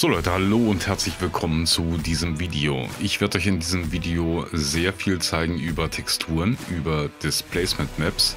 So Leute, hallo und herzlich willkommen zu diesem Video. Ich werde euch in diesem Video sehr viel zeigen über Texturen, über Displacement Maps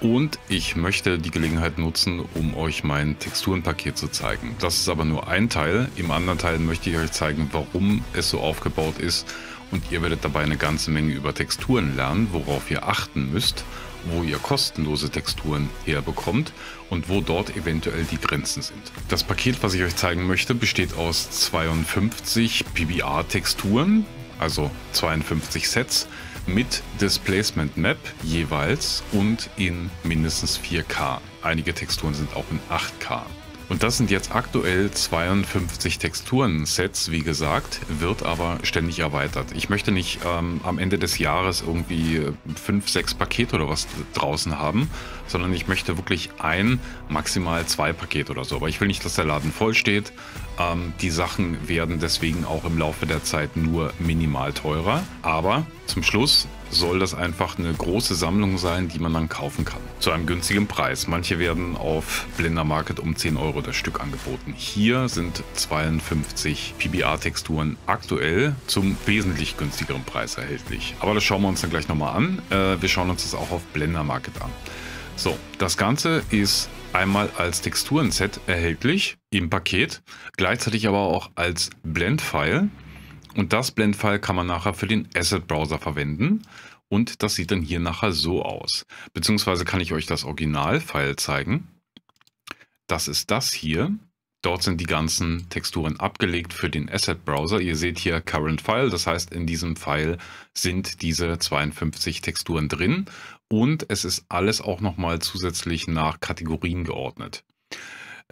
und ich möchte die Gelegenheit nutzen, um euch mein Texturenpaket zu zeigen. Das ist aber nur ein Teil, im anderen Teil möchte ich euch zeigen, warum es so aufgebaut ist und ihr werdet dabei eine ganze Menge über Texturen lernen, worauf ihr achten müsst wo ihr kostenlose Texturen herbekommt und wo dort eventuell die Grenzen sind. Das Paket, was ich euch zeigen möchte, besteht aus 52 PBR-Texturen, also 52 Sets mit Displacement Map jeweils und in mindestens 4K. Einige Texturen sind auch in 8K. Und das sind jetzt aktuell 52 Texturen-Sets, wie gesagt, wird aber ständig erweitert. Ich möchte nicht ähm, am Ende des Jahres irgendwie 5, äh, 6 Pakete oder was draußen haben, sondern ich möchte wirklich ein, maximal zwei Pakete oder so. Aber ich will nicht, dass der Laden voll steht. Ähm, die Sachen werden deswegen auch im Laufe der Zeit nur minimal teurer. Aber zum Schluss soll das einfach eine große Sammlung sein, die man dann kaufen kann. Zu einem günstigen Preis. Manche werden auf Blender Market um 10 Euro das Stück angeboten. Hier sind 52 PBR-Texturen aktuell zum wesentlich günstigeren Preis erhältlich. Aber das schauen wir uns dann gleich nochmal an. Äh, wir schauen uns das auch auf Blender Market an. So, das Ganze ist einmal als Texturenset erhältlich im Paket, gleichzeitig aber auch als Blendfile. Und das Blend-File kann man nachher für den Asset-Browser verwenden. Und das sieht dann hier nachher so aus. Beziehungsweise kann ich euch das Original-File zeigen. Das ist das hier. Dort sind die ganzen Texturen abgelegt für den Asset-Browser. Ihr seht hier Current File, das heißt in diesem File sind diese 52 Texturen drin und es ist alles auch nochmal zusätzlich nach Kategorien geordnet.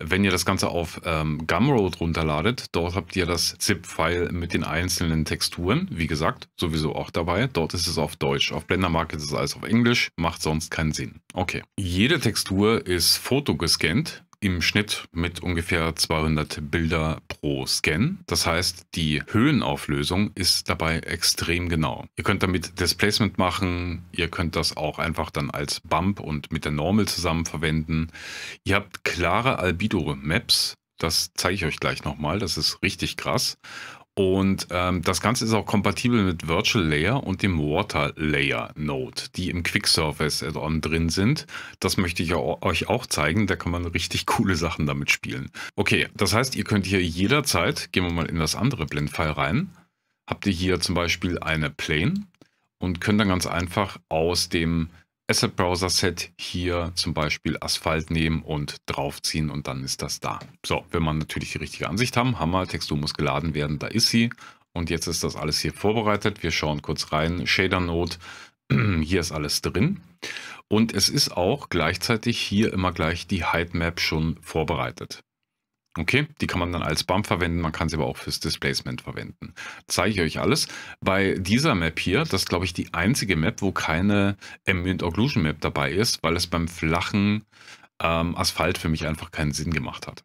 Wenn ihr das Ganze auf ähm, Gumroad runterladet, dort habt ihr das ZIP-File mit den einzelnen Texturen, wie gesagt, sowieso auch dabei. Dort ist es auf Deutsch. Auf Blender Market ist es alles auf Englisch, macht sonst keinen Sinn. Okay. Jede Textur ist fotogescannt im Schnitt mit ungefähr 200 Bilder pro Scan. Das heißt, die Höhenauflösung ist dabei extrem genau. Ihr könnt damit Displacement machen, ihr könnt das auch einfach dann als Bump und mit der Normal zusammen verwenden. Ihr habt klare albido maps das zeige ich euch gleich nochmal, das ist richtig krass. Und ähm, das Ganze ist auch kompatibel mit Virtual Layer und dem Water Layer Node, die im Quick Surface Add-on drin sind. Das möchte ich euch auch zeigen. Da kann man richtig coole Sachen damit spielen. Okay, das heißt, ihr könnt hier jederzeit, gehen wir mal in das andere Blendfile rein, habt ihr hier zum Beispiel eine Plane und könnt dann ganz einfach aus dem Asset Browser Set hier zum Beispiel Asphalt nehmen und draufziehen und dann ist das da. So, wenn man natürlich die richtige Ansicht haben, Hammer, Textur muss geladen werden, da ist sie. Und jetzt ist das alles hier vorbereitet. Wir schauen kurz rein, Shader Node, hier ist alles drin. Und es ist auch gleichzeitig hier immer gleich die Height Map schon vorbereitet. Okay, die kann man dann als Bump verwenden, man kann sie aber auch fürs Displacement verwenden. Zeige ich euch alles. Bei dieser Map hier, das ist glaube ich die einzige Map, wo keine Ambient Occlusion Map dabei ist, weil es beim flachen ähm, Asphalt für mich einfach keinen Sinn gemacht hat.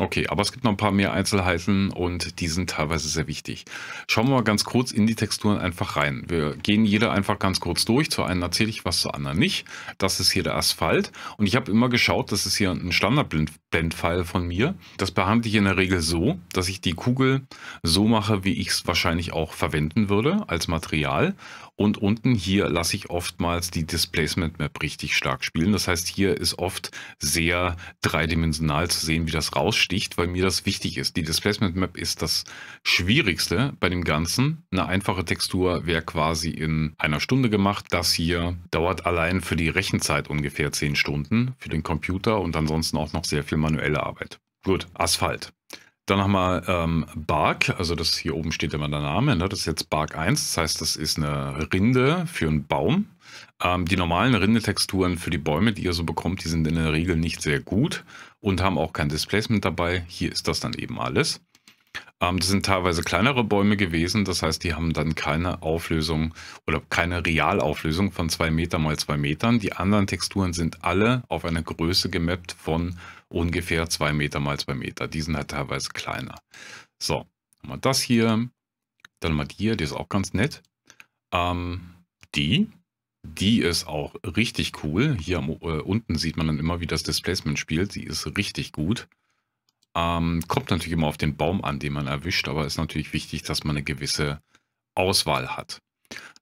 Okay, aber es gibt noch ein paar mehr Einzelheiten und die sind teilweise sehr wichtig. Schauen wir mal ganz kurz in die Texturen einfach rein. Wir gehen jede einfach ganz kurz durch. Zu einen erzähle ich was, zu anderen nicht. Das ist hier der Asphalt und ich habe immer geschaut, das ist hier ein Standard-Blendfile von mir. Das behandle ich in der Regel so, dass ich die Kugel so mache, wie ich es wahrscheinlich auch verwenden würde als Material und unten hier lasse ich oftmals die Displacement Map richtig stark spielen. Das heißt, hier ist oft sehr dreidimensional zu sehen, wie das raussticht, weil mir das wichtig ist. Die Displacement Map ist das Schwierigste bei dem Ganzen. Eine einfache Textur wäre quasi in einer Stunde gemacht. Das hier dauert allein für die Rechenzeit ungefähr zehn Stunden für den Computer und ansonsten auch noch sehr viel manuelle Arbeit. Gut, Asphalt. Dann haben wir ähm, Bark, also das hier oben steht immer der Name, ne? das ist jetzt Bark 1, das heißt, das ist eine Rinde für einen Baum. Ähm, die normalen Rindetexturen für die Bäume, die ihr so bekommt, die sind in der Regel nicht sehr gut und haben auch kein Displacement dabei. Hier ist das dann eben alles. Ähm, das sind teilweise kleinere Bäume gewesen, das heißt, die haben dann keine Auflösung oder keine Realauflösung von 2 Meter mal 2 Metern. Die anderen Texturen sind alle auf eine Größe gemappt von ungefähr zwei Meter mal zwei Meter. Die sind halt teilweise kleiner. So, haben wir das hier. Dann mal die hier, die ist auch ganz nett. Ähm, die, die ist auch richtig cool. Hier am, äh, unten sieht man dann immer, wie das Displacement spielt. Die ist richtig gut. Ähm, kommt natürlich immer auf den Baum an, den man erwischt, aber ist natürlich wichtig, dass man eine gewisse Auswahl hat.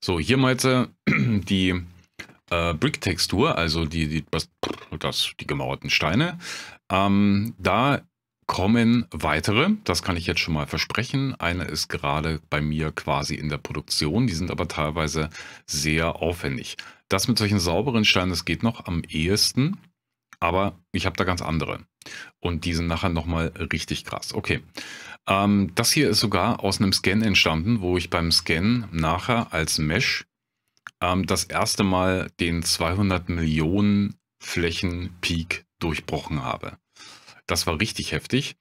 So, hier mal jetzt äh, die äh, Brick-Textur, also die, die, das, das, die gemauerten Steine. Ähm, da kommen weitere, das kann ich jetzt schon mal versprechen. Eine ist gerade bei mir quasi in der Produktion, die sind aber teilweise sehr aufwendig. Das mit solchen sauberen Steinen, das geht noch am ehesten, aber ich habe da ganz andere. Und die sind nachher nochmal richtig krass. Okay, ähm, das hier ist sogar aus einem Scan entstanden, wo ich beim Scan nachher als Mesh ähm, das erste Mal den 200 Millionen Flächen Peak durchbrochen habe. Das war richtig heftig.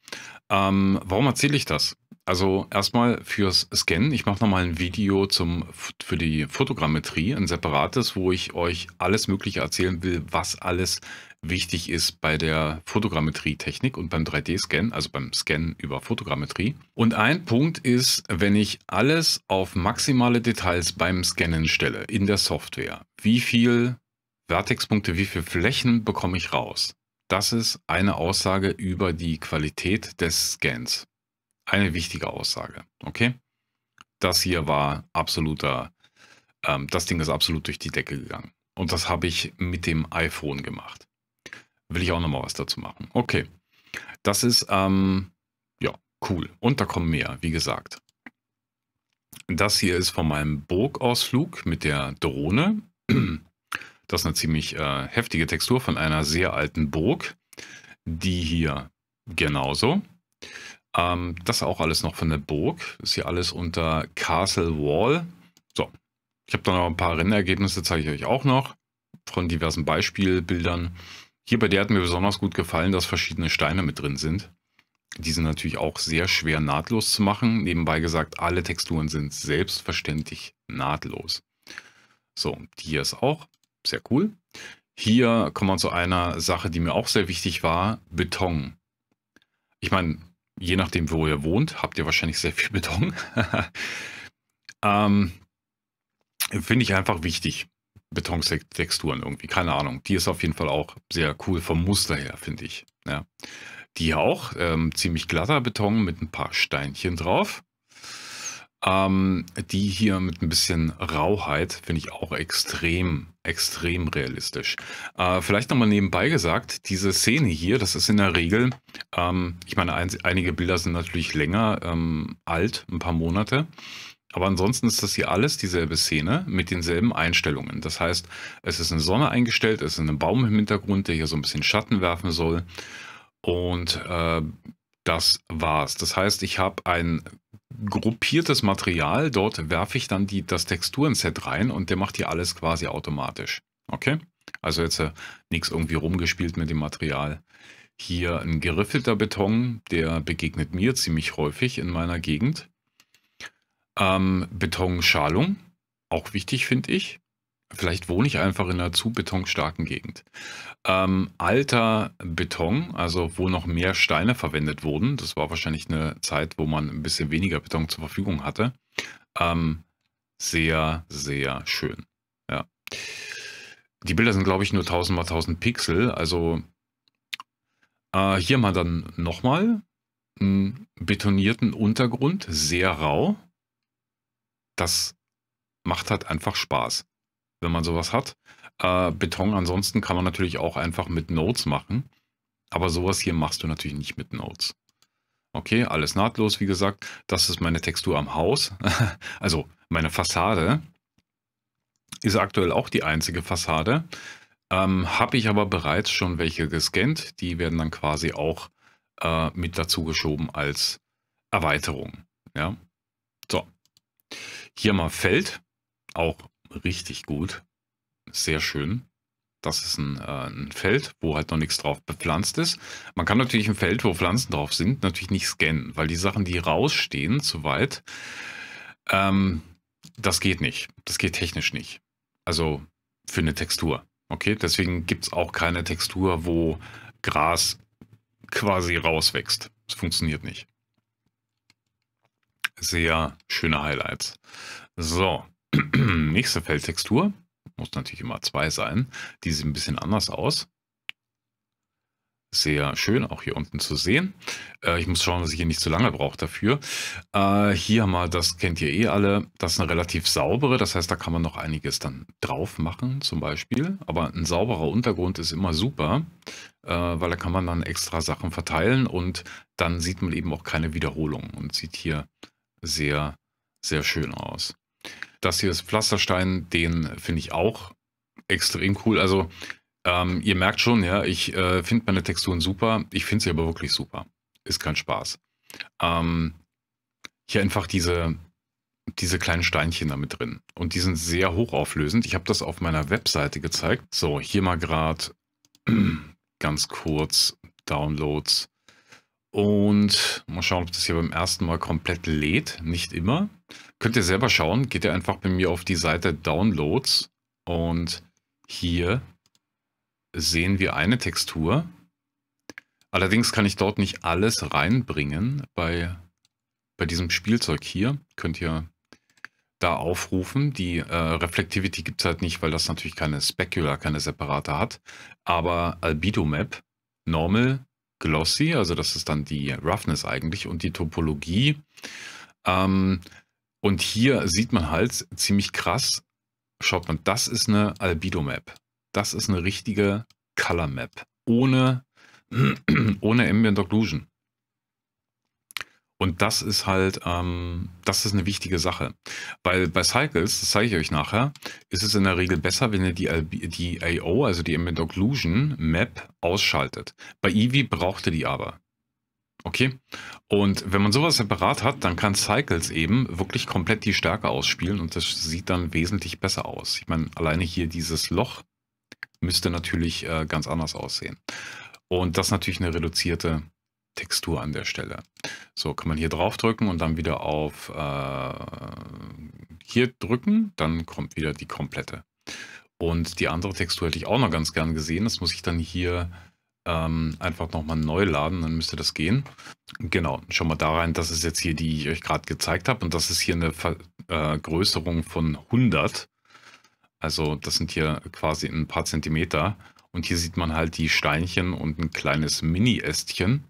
Ähm, warum erzähle ich das? Also erstmal fürs Scannen. Ich mache nochmal ein Video zum, für die Fotogrammetrie, ein separates, wo ich euch alles Mögliche erzählen will, was alles wichtig ist bei der Fotogrammetrie-Technik und beim 3D-Scan, also beim Scannen über Fotogrammetrie. Und ein Punkt ist, wenn ich alles auf maximale Details beim Scannen stelle in der Software, wie viele Vertexpunkte, wie viele Flächen bekomme ich raus? Das ist eine Aussage über die Qualität des Scans. Eine wichtige Aussage. Okay? Das hier war absoluter, ähm, das Ding ist absolut durch die Decke gegangen. Und das habe ich mit dem iPhone gemacht. Will ich auch nochmal was dazu machen. Okay. Das ist, ähm, ja, cool. Und da kommen mehr, wie gesagt. Das hier ist von meinem Burgausflug mit der Drohne das ist eine ziemlich äh, heftige Textur von einer sehr alten Burg. Die hier genauso. Ähm, das auch alles noch von der Burg. Ist hier alles unter Castle Wall. So, ich habe da noch ein paar Renderergebnisse, zeige ich euch auch noch von diversen Beispielbildern. Hier bei der hat mir besonders gut gefallen, dass verschiedene Steine mit drin sind. Die sind natürlich auch sehr schwer nahtlos zu machen. Nebenbei gesagt, alle Texturen sind selbstverständlich nahtlos. So, die hier ist auch sehr cool. Hier kommen wir zu einer Sache, die mir auch sehr wichtig war, Beton. Ich meine, je nachdem, wo ihr wohnt, habt ihr wahrscheinlich sehr viel Beton. ähm, Finde ich einfach wichtig. Betontexturen irgendwie, keine Ahnung. Die ist auf jeden Fall auch sehr cool vom Muster her, finde ich. Ja. Die auch, ähm, ziemlich glatter Beton mit ein paar Steinchen drauf. Ähm, die hier mit ein bisschen Rauheit finde ich auch extrem, extrem realistisch. Äh, vielleicht nochmal nebenbei gesagt, diese Szene hier, das ist in der Regel, ähm, ich meine, ein, einige Bilder sind natürlich länger ähm, alt, ein paar Monate. Aber ansonsten ist das hier alles dieselbe Szene mit denselben Einstellungen. Das heißt, es ist eine Sonne eingestellt, es ist ein Baum im Hintergrund, der hier so ein bisschen Schatten werfen soll. Und äh, das war's. Das heißt, ich habe ein gruppiertes Material. Dort werfe ich dann die, das Texturenset rein und der macht hier alles quasi automatisch. Okay? Also jetzt äh, nichts irgendwie rumgespielt mit dem Material. Hier ein geriffelter Beton, der begegnet mir ziemlich häufig in meiner Gegend. Ähm, Betonschalung, auch wichtig finde ich. Vielleicht wohne ich einfach in einer zu betonstarken Gegend. Ähm, alter Beton, also wo noch mehr Steine verwendet wurden. Das war wahrscheinlich eine Zeit, wo man ein bisschen weniger Beton zur Verfügung hatte. Ähm, sehr, sehr schön. Ja. Die Bilder sind, glaube ich, nur 1000 mal 1000 Pixel. Also äh, hier mal dann nochmal einen betonierten Untergrund, sehr rau. Das macht halt einfach Spaß wenn man sowas hat. Äh, Beton ansonsten kann man natürlich auch einfach mit Nodes machen. Aber sowas hier machst du natürlich nicht mit Nodes. Okay, alles nahtlos, wie gesagt. Das ist meine Textur am Haus. also meine Fassade ist aktuell auch die einzige Fassade. Ähm, Habe ich aber bereits schon welche gescannt. Die werden dann quasi auch äh, mit dazu geschoben als Erweiterung. Ja. So. Hier mal Feld. Auch richtig gut. Sehr schön. Das ist ein, äh, ein, Feld, wo halt noch nichts drauf bepflanzt ist. Man kann natürlich ein Feld, wo Pflanzen drauf sind, natürlich nicht scannen, weil die Sachen, die rausstehen, zu weit, ähm, das geht nicht. Das geht technisch nicht. Also für eine Textur. Okay, deswegen gibt es auch keine Textur, wo Gras quasi rauswächst. Das funktioniert nicht. Sehr schöne Highlights. So, Nächste Feldtextur, muss natürlich immer zwei sein, die sieht ein bisschen anders aus. Sehr schön, auch hier unten zu sehen. Äh, ich muss schauen, dass ich hier nicht zu lange brauche dafür. Äh, hier haben wir, das kennt ihr eh alle, das ist eine relativ saubere, das heißt, da kann man noch einiges dann drauf machen zum Beispiel. Aber ein sauberer Untergrund ist immer super, äh, weil da kann man dann extra Sachen verteilen und dann sieht man eben auch keine Wiederholung und sieht hier sehr, sehr schön aus das hier ist Pflasterstein, den finde ich auch extrem cool. Also ähm, ihr merkt schon, ja, ich äh, finde meine Texturen super. Ich finde sie aber wirklich super. Ist kein Spaß. Ähm, hier einfach diese, diese kleinen Steinchen damit drin. Und die sind sehr hochauflösend. Ich habe das auf meiner Webseite gezeigt. So, hier mal gerade ganz kurz Downloads. Und mal schauen, ob das hier beim ersten Mal komplett lädt. Nicht immer. Könnt ihr selber schauen, geht ihr einfach bei mir auf die Seite Downloads und hier sehen wir eine Textur. Allerdings kann ich dort nicht alles reinbringen. Bei, bei diesem Spielzeug hier könnt ihr da aufrufen. Die äh, Reflectivity gibt es halt nicht, weil das natürlich keine Specular, keine separate hat. Aber Albedo Map, Normal, Glossy, also das ist dann die Roughness eigentlich und die Topologie. Ähm, und hier sieht man halt ziemlich krass, schaut man, das ist eine Albedo-Map. Das ist eine richtige Color-Map. Ohne, ohne Ambient Occlusion. Und das ist halt, ähm, das ist eine wichtige Sache. Weil bei Cycles, das zeige ich euch nachher, ist es in der Regel besser, wenn ihr die, die AO, also die Ambient Occlusion Map, ausschaltet. Bei Eevee braucht ihr die aber. Okay. Und wenn man sowas separat hat, dann kann Cycles eben wirklich komplett die Stärke ausspielen und das sieht dann wesentlich besser aus. Ich meine, alleine hier dieses Loch müsste natürlich äh, ganz anders aussehen. Und das ist natürlich eine reduzierte Textur an der Stelle. So, kann man hier drauf drücken und dann wieder auf äh, hier drücken, dann kommt wieder die komplette. Und die andere Textur hätte ich auch noch ganz gern gesehen. Das muss ich dann hier ähm, einfach nochmal neu laden, dann müsste das gehen. Genau, schon mal da rein, das ist jetzt hier die, die ich euch gerade gezeigt habe und das ist hier eine Vergrößerung äh, von 100. Also das sind hier quasi ein paar Zentimeter und hier sieht man halt die Steinchen und ein kleines Mini-Ästchen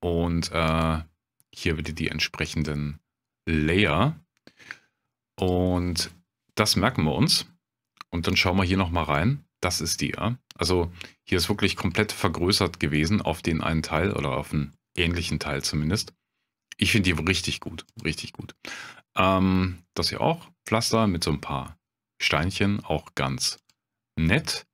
und äh, hier wieder die entsprechenden Layer und das merken wir uns und dann schauen wir hier nochmal rein das ist die, ja. Also hier ist wirklich komplett vergrößert gewesen auf den einen Teil oder auf einen ähnlichen Teil zumindest. Ich finde die richtig gut, richtig gut. Ähm, das hier auch, Pflaster mit so ein paar Steinchen, auch ganz nett.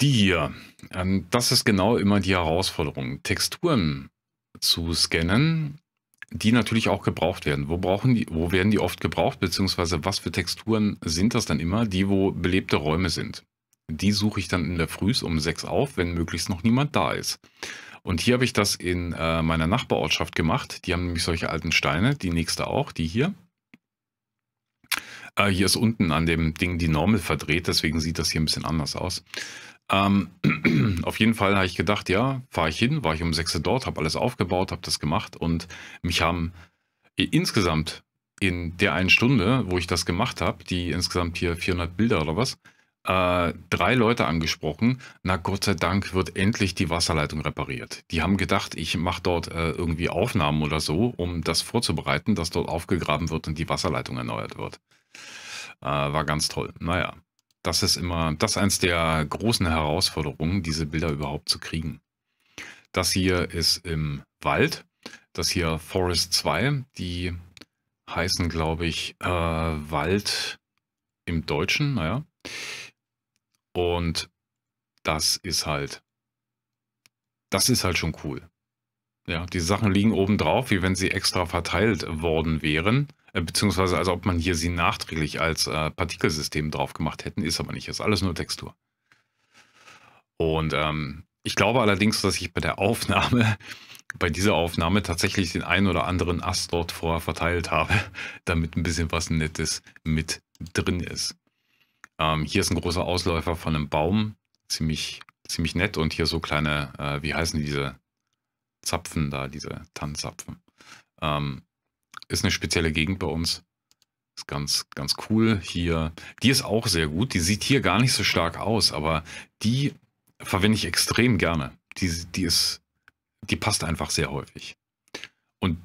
Die hier, ähm, das ist genau immer die Herausforderung, Texturen zu scannen die natürlich auch gebraucht werden. Wo brauchen die, wo werden die oft gebraucht, beziehungsweise was für Texturen sind das dann immer, die wo belebte Räume sind? Die suche ich dann in der Früh um sechs auf, wenn möglichst noch niemand da ist. Und hier habe ich das in äh, meiner Nachbarortschaft gemacht. Die haben nämlich solche alten Steine, die nächste auch, die hier. Äh, hier ist unten an dem Ding die Normel verdreht, deswegen sieht das hier ein bisschen anders aus. Ähm, auf jeden Fall habe ich gedacht, ja, fahre ich hin, war ich um 6 Uhr dort, habe alles aufgebaut, habe das gemacht und mich haben insgesamt in der einen Stunde, wo ich das gemacht habe, die insgesamt hier 400 Bilder oder was, äh, drei Leute angesprochen. Na Gott sei Dank wird endlich die Wasserleitung repariert. Die haben gedacht, ich mache dort äh, irgendwie Aufnahmen oder so, um das vorzubereiten, dass dort aufgegraben wird und die Wasserleitung erneuert wird. Äh, war ganz toll. Naja das ist immer, das ist eins der großen Herausforderungen, diese Bilder überhaupt zu kriegen. Das hier ist im Wald. Das hier Forest 2. Die heißen, glaube ich, äh, Wald im Deutschen. Naja. Und das ist halt, das ist halt schon cool. Ja, die Sachen liegen oben drauf, wie wenn sie extra verteilt worden wären, äh, beziehungsweise als ob man hier sie nachträglich als äh, Partikelsystem drauf gemacht hätten, ist aber nicht, ist alles nur Textur. Und ähm, ich glaube allerdings, dass ich bei der Aufnahme, bei dieser Aufnahme tatsächlich den einen oder anderen Ast dort vorher verteilt habe, damit ein bisschen was Nettes mit drin ist. Ähm, hier ist ein großer Ausläufer von einem Baum, ziemlich, ziemlich nett und hier so kleine, äh, wie heißen diese, Zapfen da, diese Tannenzapfen. Ähm, ist eine spezielle Gegend bei uns. Ist ganz, ganz cool hier. Die ist auch sehr gut. Die sieht hier gar nicht so stark aus, aber die verwende ich extrem gerne. Die, die ist, die passt einfach sehr häufig. Und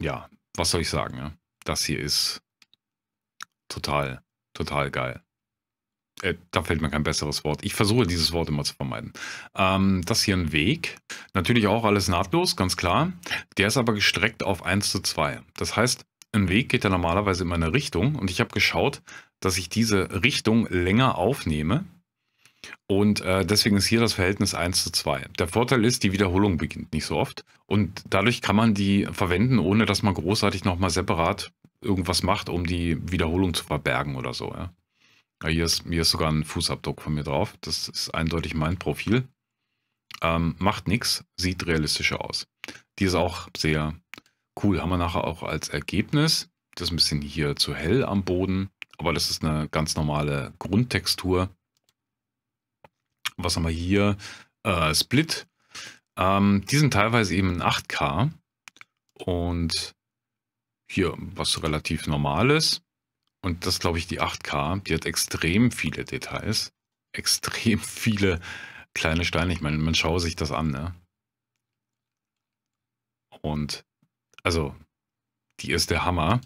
ja, was soll ich sagen? Ja? Ne? Das hier ist total, total geil. Äh, da fällt mir kein besseres Wort. Ich versuche dieses Wort immer zu vermeiden. Ähm, das hier ein Weg. Natürlich auch alles nahtlos, ganz klar. Der ist aber gestreckt auf 1 zu 2. Das heißt, ein Weg geht ja normalerweise in meine Richtung und ich habe geschaut, dass ich diese Richtung länger aufnehme. Und äh, deswegen ist hier das Verhältnis 1 zu 2. Der Vorteil ist, die Wiederholung beginnt nicht so oft. Und dadurch kann man die verwenden, ohne dass man großartig nochmal separat irgendwas macht, um die Wiederholung zu verbergen oder so. Ja. Ja, hier, ist, hier ist sogar ein Fußabdruck von mir drauf. Das ist eindeutig mein Profil. Ähm, macht nichts, sieht realistischer aus. Die ist auch sehr cool. Haben wir nachher auch als Ergebnis. Das ist ein bisschen hier zu hell am Boden, aber das ist eine ganz normale Grundtextur. Was haben wir hier? Äh, Split. Ähm, die sind teilweise eben in 8K und hier was relativ normales. Und das glaube ich die 8K, die hat extrem viele Details, extrem viele kleine Steine. Ich meine, man schaue sich das an, ne? Und also, die ist der Hammer.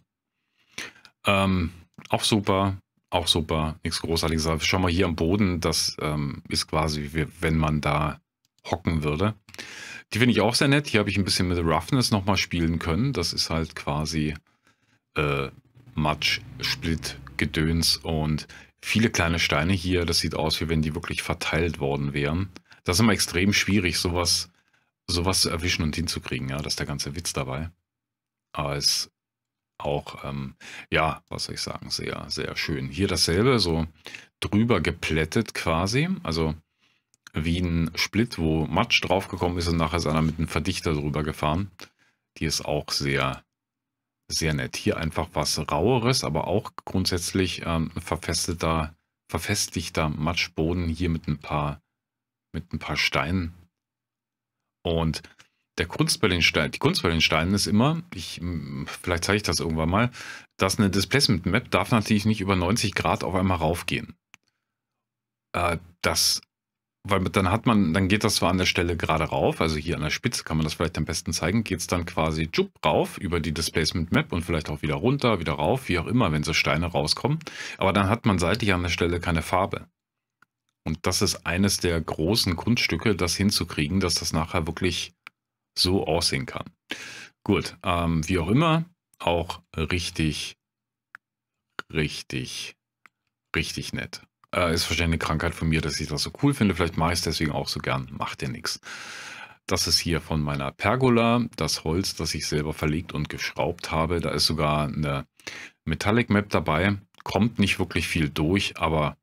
Ähm, auch super, auch super, nichts Großartiges. Schau mal hier am Boden, das ähm, ist quasi, wie, wenn man da hocken würde. Die finde ich auch sehr nett. Hier habe ich ein bisschen mit Roughness nochmal spielen können. Das ist halt quasi äh, Matsch, Split, Gedöns und viele kleine Steine hier. Das sieht aus, wie wenn die wirklich verteilt worden wären. Das ist immer extrem schwierig, sowas, sowas zu erwischen und hinzukriegen. Ja, das ist der ganze Witz dabei. Aber es auch, ähm, ja, was soll ich sagen, sehr, sehr schön. Hier dasselbe, so drüber geplättet quasi. Also wie ein Split, wo Matsch draufgekommen ist und nachher ist einer mit einem Verdichter drüber gefahren. Die ist auch sehr sehr nett. Hier einfach was Raueres, aber auch grundsätzlich ähm, verfesteter, verfestigter Matschboden hier mit ein paar, mit ein paar Steinen. Und der Kunst bei den Steinen, die Kunst bei den Steinen ist immer, ich, vielleicht zeige ich das irgendwann mal, dass eine Displacement Map darf natürlich nicht über 90 Grad auf einmal raufgehen. Äh, das weil dann hat man, dann geht das zwar an der Stelle gerade rauf, also hier an der Spitze kann man das vielleicht am besten zeigen, geht es dann quasi jupp rauf über die Displacement Map und vielleicht auch wieder runter, wieder rauf, wie auch immer, wenn so Steine rauskommen. Aber dann hat man seitlich an der Stelle keine Farbe. Und das ist eines der großen Kunststücke, das hinzukriegen, dass das nachher wirklich so aussehen kann. Gut, ähm, wie auch immer, auch richtig, richtig, richtig nett. Äh, ist wahrscheinlich eine Krankheit von mir, dass ich das so cool finde. Vielleicht mache ich es deswegen auch so gern. Macht ja nichts. Das ist hier von meiner Pergola, das Holz, das ich selber verlegt und geschraubt habe. Da ist sogar eine Metallic Map dabei. Kommt nicht wirklich viel durch, aber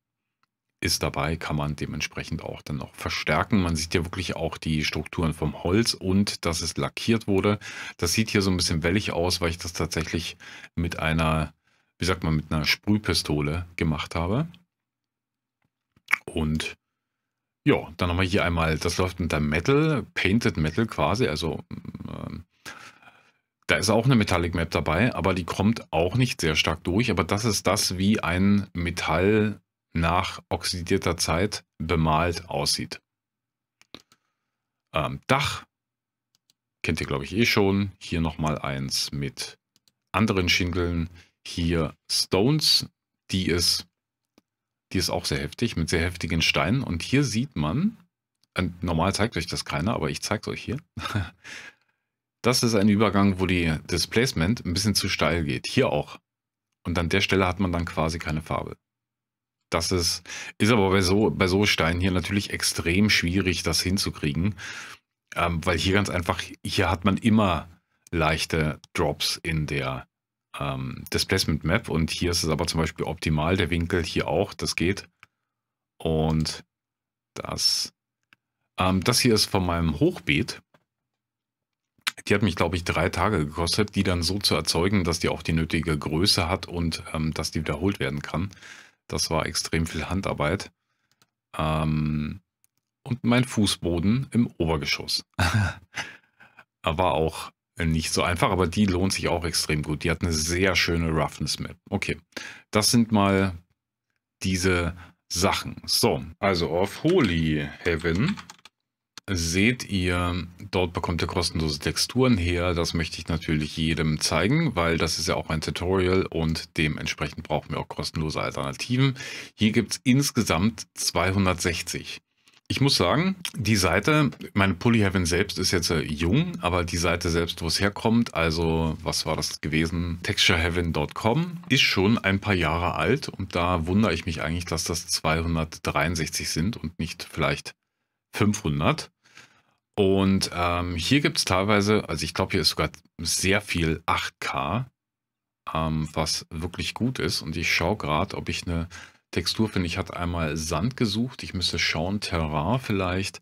ist dabei, kann man dementsprechend auch dann noch verstärken. Man sieht ja wirklich auch die Strukturen vom Holz und dass es lackiert wurde. Das sieht hier so ein bisschen wellig aus, weil ich das tatsächlich mit einer, wie sagt man, mit einer Sprühpistole gemacht habe. Und ja, dann haben wir hier einmal, das läuft unter Metal, Painted Metal quasi, also ähm, da ist auch eine Metallic Map dabei, aber die kommt auch nicht sehr stark durch. Aber das ist das, wie ein Metall nach oxidierter Zeit bemalt aussieht. Ähm, Dach kennt ihr, glaube ich, eh schon. Hier nochmal eins mit anderen Schindeln. Hier Stones, die es die ist auch sehr heftig, mit sehr heftigen Steinen. Und hier sieht man, normal zeigt euch das keiner, aber ich zeige es euch hier. Das ist ein Übergang, wo die Displacement ein bisschen zu steil geht. Hier auch. Und an der Stelle hat man dann quasi keine Farbe. Das ist, ist aber bei so, bei so Steinen hier natürlich extrem schwierig, das hinzukriegen. Ähm, weil hier ganz einfach, hier hat man immer leichte Drops in der ähm, Displacement Map und hier ist es aber zum Beispiel optimal, der Winkel hier auch, das geht. Und das, ähm, das hier ist von meinem Hochbeet. Die hat mich, glaube ich, drei Tage gekostet, die dann so zu erzeugen, dass die auch die nötige Größe hat und ähm, dass die wiederholt werden kann. Das war extrem viel Handarbeit. Ähm, und mein Fußboden im Obergeschoss. war auch äh, nicht so einfach, aber die lohnt sich auch extrem gut. Die hat eine sehr schöne Roughness Map. Okay, das sind mal diese Sachen. So, also auf Holy Heaven seht ihr, dort bekommt ihr kostenlose Texturen her. Das möchte ich natürlich jedem zeigen, weil das ist ja auch ein Tutorial und dementsprechend brauchen wir auch kostenlose Alternativen. Hier gibt es insgesamt 260. Ich muss sagen, die Seite, meine Heaven selbst ist jetzt äh, jung, aber die Seite selbst, wo es herkommt, also was war das gewesen? Textureheaven.com ist schon ein paar Jahre alt und da wundere ich mich eigentlich, dass das 263 sind und nicht vielleicht 500. Und ähm, hier gibt es teilweise, also ich glaube, hier ist sogar sehr viel 8K, ähm, was wirklich gut ist. Und ich schaue gerade, ob ich eine Textur, finde ich, hat einmal Sand gesucht. Ich müsste schauen, Terrain vielleicht.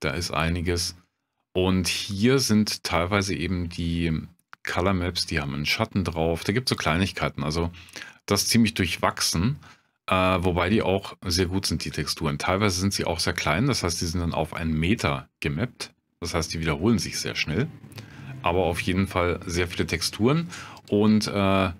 Da ist einiges. Und hier sind teilweise eben die Color Maps, die haben einen Schatten drauf. Da gibt es so Kleinigkeiten. Also das ist ziemlich durchwachsen. Äh, wobei die auch sehr gut sind, die Texturen. Teilweise sind sie auch sehr klein. Das heißt, die sind dann auf einen Meter gemappt. Das heißt, die wiederholen sich sehr schnell. Aber auf jeden Fall sehr viele Texturen. Und äh,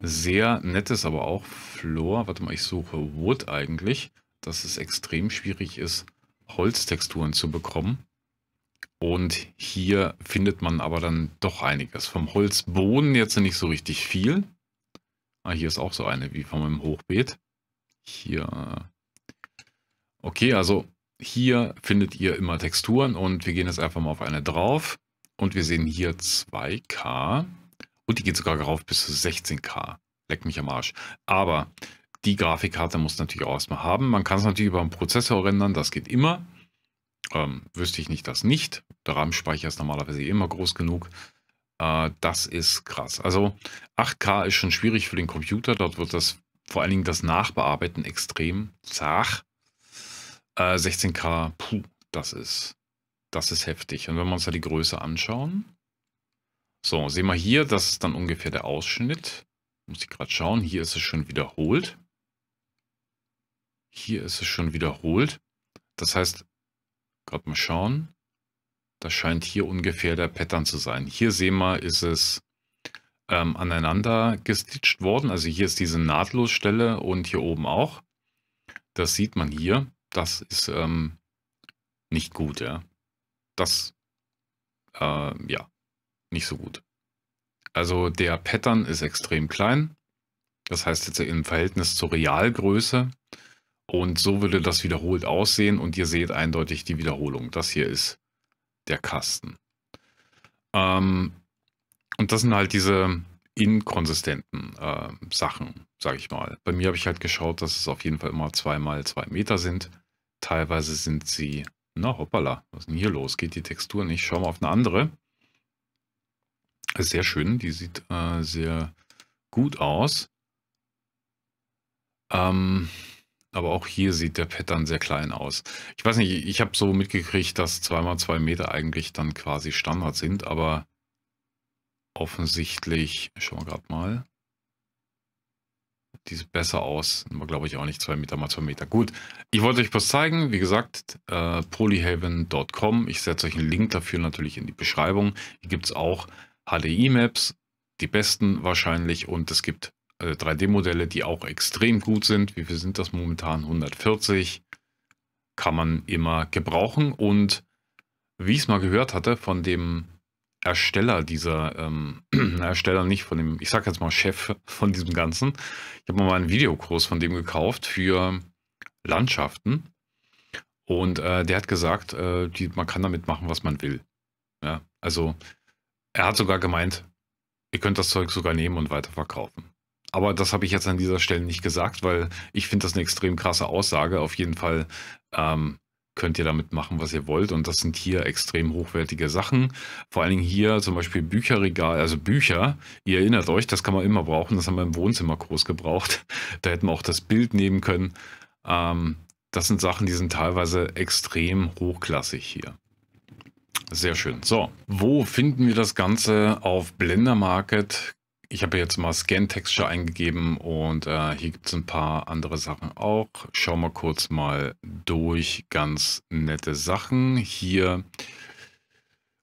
sehr nettes, aber auch Flor. Warte mal, ich suche Wood eigentlich, dass es extrem schwierig ist, Holztexturen zu bekommen. Und hier findet man aber dann doch einiges. Vom Holzboden jetzt nicht so richtig viel. Ah, hier ist auch so eine wie von meinem Hochbeet. Hier. Okay, also hier findet ihr immer Texturen und wir gehen jetzt einfach mal auf eine drauf. Und wir sehen hier 2K. Und die geht sogar rauf bis zu 16K. Leck mich am Arsch. Aber die Grafikkarte muss natürlich auch erstmal haben. Man kann es natürlich über einen Prozessor rendern, das geht immer. Ähm, wüsste ich nicht, das nicht. Der RAM-Speicher ist normalerweise immer groß genug. Äh, das ist krass. Also 8K ist schon schwierig für den Computer. Dort wird das vor allen Dingen das Nachbearbeiten extrem zach. Äh, 16K, puh, das ist, das ist heftig. Und wenn wir uns da die Größe anschauen, so, sehen wir hier, das ist dann ungefähr der Ausschnitt. Muss ich gerade schauen, hier ist es schon wiederholt. Hier ist es schon wiederholt. Das heißt, gerade mal schauen, das scheint hier ungefähr der Pattern zu sein. Hier sehen wir, ist es ähm, aneinander gestitcht worden. Also hier ist diese Nahtlosstelle und hier oben auch. Das sieht man hier. Das ist ähm, nicht gut, ja. Das, äh, ja, nicht so gut. Also der Pattern ist extrem klein. Das heißt jetzt im Verhältnis zur Realgröße. Und so würde das wiederholt aussehen. Und ihr seht eindeutig die Wiederholung. Das hier ist der Kasten. Ähm, und das sind halt diese inkonsistenten äh, Sachen, sage ich mal. Bei mir habe ich halt geschaut, dass es auf jeden Fall immer 2 zweimal 2 Meter sind. Teilweise sind sie, na hoppala, was ist denn hier los? Geht die Textur nicht? Schauen wir auf eine andere sehr schön, die sieht äh, sehr gut aus. Ähm, aber auch hier sieht der Pattern sehr klein aus. Ich weiß nicht, ich habe so mitgekriegt, dass 2x2 Meter eigentlich dann quasi Standard sind, aber offensichtlich, schauen wir gerade mal, die sieht besser aus, aber glaube ich auch nicht 2 Meter mal 2 Meter. Gut, ich wollte euch was zeigen, wie gesagt, äh, polyhaven.com, ich setze euch einen Link dafür natürlich in die Beschreibung, hier gibt es auch HDI-Maps, die besten wahrscheinlich. Und es gibt 3D-Modelle, äh, die auch extrem gut sind. Wie viel sind das momentan? 140. Kann man immer gebrauchen. Und wie ich es mal gehört hatte von dem Ersteller dieser, ähm, Ersteller nicht, von dem, ich sag jetzt mal Chef von diesem Ganzen. Ich habe mal einen Videokurs von dem gekauft für Landschaften. Und äh, der hat gesagt, äh, die, man kann damit machen, was man will. Ja, also er hat sogar gemeint, ihr könnt das Zeug sogar nehmen und weiterverkaufen. Aber das habe ich jetzt an dieser Stelle nicht gesagt, weil ich finde das eine extrem krasse Aussage. Auf jeden Fall ähm, könnt ihr damit machen, was ihr wollt. Und das sind hier extrem hochwertige Sachen. Vor allen Dingen hier zum Beispiel Bücherregal, also Bücher. Ihr erinnert euch, das kann man immer brauchen. Das haben wir im Wohnzimmer groß gebraucht. Da hätten wir auch das Bild nehmen können. Ähm, das sind Sachen, die sind teilweise extrem hochklassig hier. Sehr schön. So, wo finden wir das Ganze auf Blender Market? Ich habe jetzt mal Scan Texture eingegeben und äh, hier gibt es ein paar andere Sachen auch. Schauen wir kurz mal durch. Ganz nette Sachen. Hier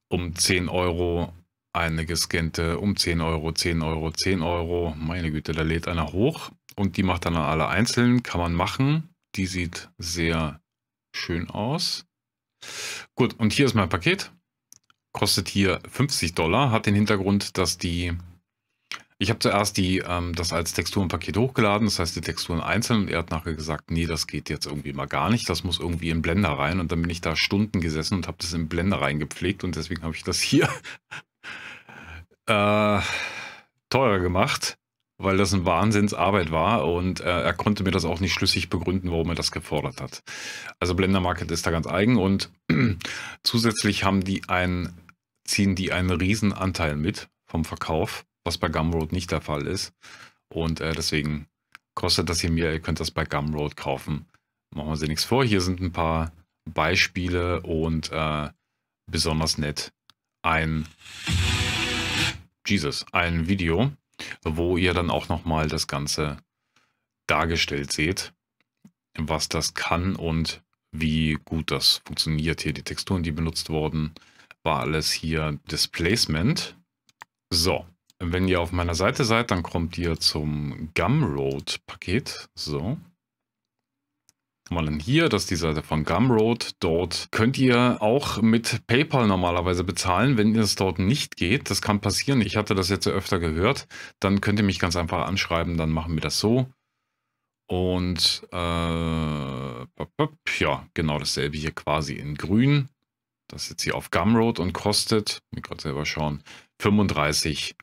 um 10 Euro eine gescannte, um 10 Euro, 10 Euro, 10 Euro. Meine Güte, da lädt einer hoch und die macht dann alle einzeln. Kann man machen. Die sieht sehr schön aus. Gut, und hier ist mein Paket. Kostet hier 50 Dollar, hat den Hintergrund, dass die... Ich habe zuerst die, ähm, das als Texturenpaket hochgeladen, das heißt die Texturen einzeln und er hat nachher gesagt, nee, das geht jetzt irgendwie mal gar nicht, das muss irgendwie in Blender rein und dann bin ich da Stunden gesessen und habe das in Blender reingepflegt und deswegen habe ich das hier äh, teurer gemacht weil das ein Wahnsinnsarbeit war und äh, er konnte mir das auch nicht schlüssig begründen, warum er das gefordert hat. Also Blender Market ist da ganz eigen und zusätzlich haben die einen, ziehen die einen riesen Anteil mit vom Verkauf, was bei Gumroad nicht der Fall ist. Und äh, deswegen kostet das hier mehr, ihr könnt das bei Gumroad kaufen. Machen wir sie nichts vor. Hier sind ein paar Beispiele und äh, besonders nett ein Jesus, ein Video wo ihr dann auch nochmal das Ganze dargestellt seht, was das kann und wie gut das funktioniert. Hier die Texturen, die benutzt wurden, war alles hier Displacement. So, wenn ihr auf meiner Seite seid, dann kommt ihr zum Gumroad-Paket. So, mal in hier, das ist Seite von Gumroad. Dort könnt ihr auch mit PayPal normalerweise bezahlen, wenn es dort nicht geht. Das kann passieren. Ich hatte das jetzt öfter gehört. Dann könnt ihr mich ganz einfach anschreiben, dann machen wir das so. Und äh, ja, genau dasselbe hier quasi in grün. Das ist jetzt hier auf Gumroad und kostet, mir gerade selber schauen, 35